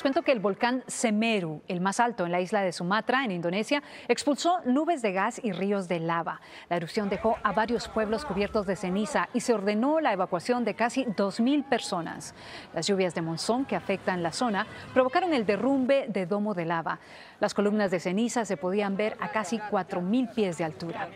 Les cuento que el volcán Semeru, el más alto en la isla de Sumatra, en Indonesia, expulsó nubes de gas y ríos de lava. La erupción dejó a varios pueblos cubiertos de ceniza y se ordenó la evacuación de casi 2.000 personas. Las lluvias de monzón que afectan la zona provocaron el derrumbe de domo de lava. Las columnas de ceniza se podían ver a casi 4.000 pies de altura.